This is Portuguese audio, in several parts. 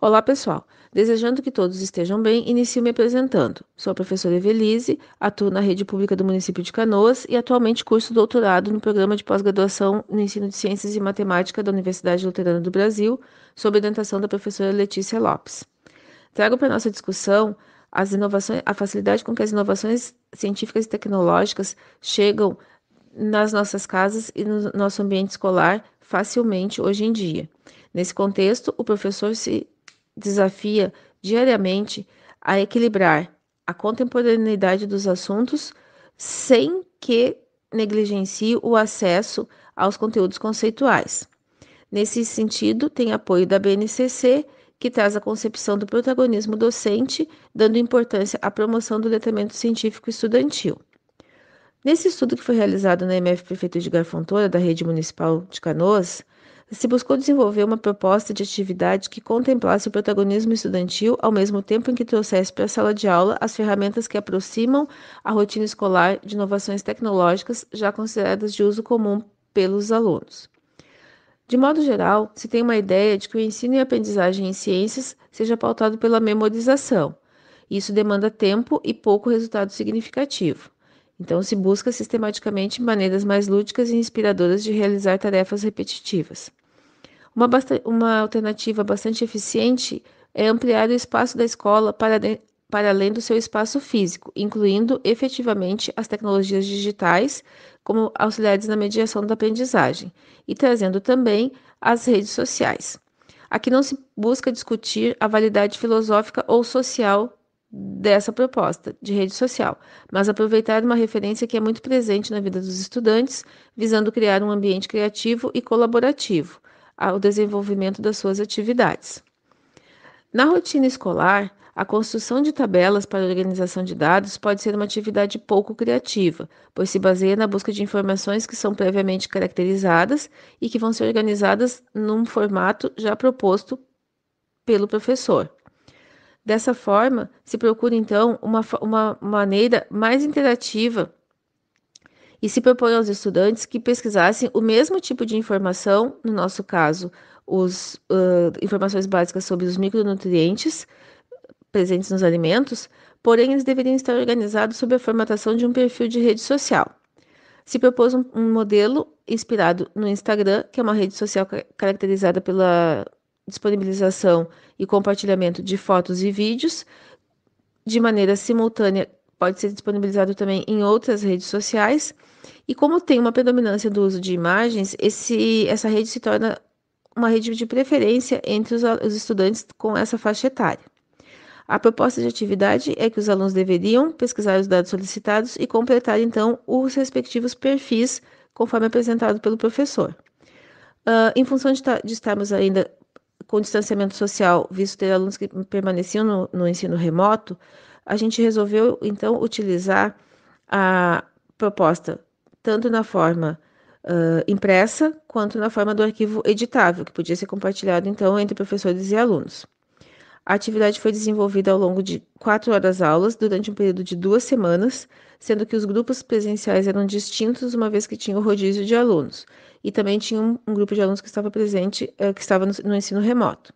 Olá, pessoal. Desejando que todos estejam bem, inicio me apresentando. Sou a professora Evelise, atuo na rede pública do município de Canoas e atualmente curso doutorado no programa de pós-graduação no ensino de ciências e matemática da Universidade Luterana do Brasil, sob orientação da professora Letícia Lopes. Trago para nossa discussão as inovações, a facilidade com que as inovações científicas e tecnológicas chegam nas nossas casas e no nosso ambiente escolar facilmente hoje em dia. Nesse contexto, o professor se desafia diariamente a equilibrar a contemporaneidade dos assuntos sem que negligencie o acesso aos conteúdos conceituais. Nesse sentido, tem apoio da BNCC, que traz a concepção do protagonismo docente, dando importância à promoção do letramento científico estudantil. Nesse estudo que foi realizado na MF Prefeitura de Garfontoura, da Rede Municipal de Canoas, se buscou desenvolver uma proposta de atividade que contemplasse o protagonismo estudantil ao mesmo tempo em que trouxesse para a sala de aula as ferramentas que aproximam a rotina escolar de inovações tecnológicas já consideradas de uso comum pelos alunos. De modo geral, se tem uma ideia de que o ensino e a aprendizagem em ciências seja pautado pela memorização. Isso demanda tempo e pouco resultado significativo. Então, se busca sistematicamente maneiras mais lúdicas e inspiradoras de realizar tarefas repetitivas. Uma, uma alternativa bastante eficiente é ampliar o espaço da escola para, para além do seu espaço físico, incluindo efetivamente as tecnologias digitais como auxiliares na mediação da aprendizagem e trazendo também as redes sociais. Aqui não se busca discutir a validade filosófica ou social dessa proposta de rede social, mas aproveitar uma referência que é muito presente na vida dos estudantes, visando criar um ambiente criativo e colaborativo ao desenvolvimento das suas atividades. Na rotina escolar, a construção de tabelas para organização de dados pode ser uma atividade pouco criativa, pois se baseia na busca de informações que são previamente caracterizadas e que vão ser organizadas num formato já proposto pelo professor. Dessa forma, se procura então uma, uma maneira mais interativa e se propõe aos estudantes que pesquisassem o mesmo tipo de informação, no nosso caso, os, uh, informações básicas sobre os micronutrientes presentes nos alimentos, porém eles deveriam estar organizados sob a formatação de um perfil de rede social. Se propôs um, um modelo inspirado no Instagram, que é uma rede social ca caracterizada pela disponibilização e compartilhamento de fotos e vídeos de maneira simultânea pode ser disponibilizado também em outras redes sociais. E como tem uma predominância do uso de imagens, esse, essa rede se torna uma rede de preferência entre os, os estudantes com essa faixa etária. A proposta de atividade é que os alunos deveriam pesquisar os dados solicitados e completar, então, os respectivos perfis, conforme apresentado pelo professor. Uh, em função de, de estarmos ainda com distanciamento social, visto ter alunos que permaneciam no, no ensino remoto, a gente resolveu então utilizar a proposta tanto na forma uh, impressa quanto na forma do arquivo editável, que podia ser compartilhado então entre professores e alunos. A atividade foi desenvolvida ao longo de quatro horas aulas, durante um período de duas semanas, sendo que os grupos presenciais eram distintos, uma vez que tinha o rodízio de alunos, e também tinha um, um grupo de alunos que estava presente, eh, que estava no, no ensino remoto.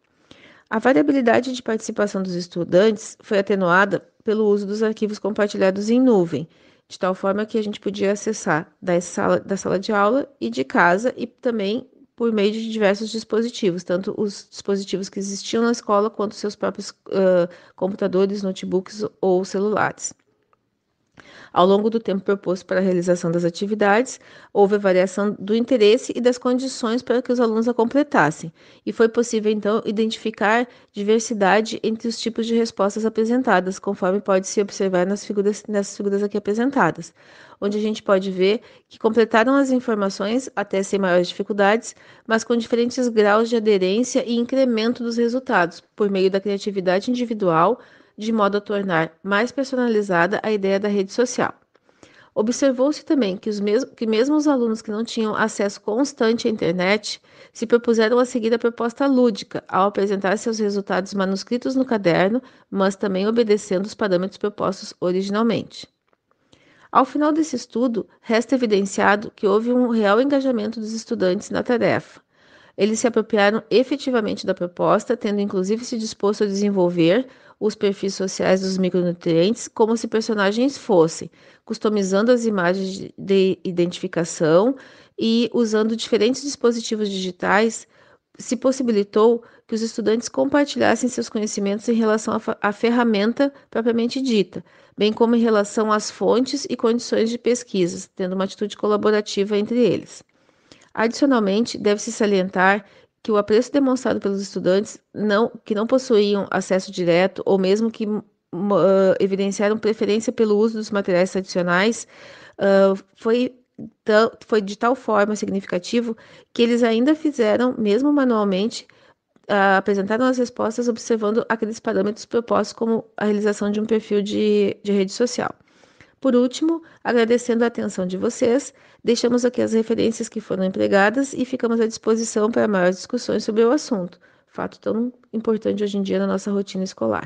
A variabilidade de participação dos estudantes foi atenuada pelo uso dos arquivos compartilhados em nuvem, de tal forma que a gente podia acessar da sala, da sala de aula e de casa, e também por meio de diversos dispositivos, tanto os dispositivos que existiam na escola quanto seus próprios uh, computadores, notebooks ou celulares. Ao longo do tempo proposto para a realização das atividades, houve variação do interesse e das condições para que os alunos a completassem, e foi possível, então, identificar diversidade entre os tipos de respostas apresentadas, conforme pode se observar nas figuras, figuras aqui apresentadas, onde a gente pode ver que completaram as informações até sem maiores dificuldades, mas com diferentes graus de aderência e incremento dos resultados, por meio da criatividade individual de modo a tornar mais personalizada a ideia da rede social. Observou-se também que, os mesmo, que mesmo os alunos que não tinham acesso constante à internet se propuseram a seguir a proposta lúdica ao apresentar seus resultados manuscritos no caderno, mas também obedecendo os parâmetros propostos originalmente. Ao final desse estudo, resta evidenciado que houve um real engajamento dos estudantes na tarefa, eles se apropriaram efetivamente da proposta, tendo inclusive se disposto a desenvolver os perfis sociais dos micronutrientes como se personagens fossem, customizando as imagens de identificação e usando diferentes dispositivos digitais, se possibilitou que os estudantes compartilhassem seus conhecimentos em relação à ferramenta propriamente dita, bem como em relação às fontes e condições de pesquisas, tendo uma atitude colaborativa entre eles. Adicionalmente, deve-se salientar que o apreço demonstrado pelos estudantes não, que não possuíam acesso direto ou mesmo que uh, evidenciaram preferência pelo uso dos materiais tradicionais uh, ah, foi, foi de tal forma significativo que eles ainda fizeram, mesmo manualmente, uh, apresentaram as respostas observando aqueles parâmetros propostos como a realização de um perfil de, de rede social. Por último, agradecendo a atenção de vocês, deixamos aqui as referências que foram empregadas e ficamos à disposição para maiores discussões sobre o assunto, fato tão importante hoje em dia na nossa rotina escolar.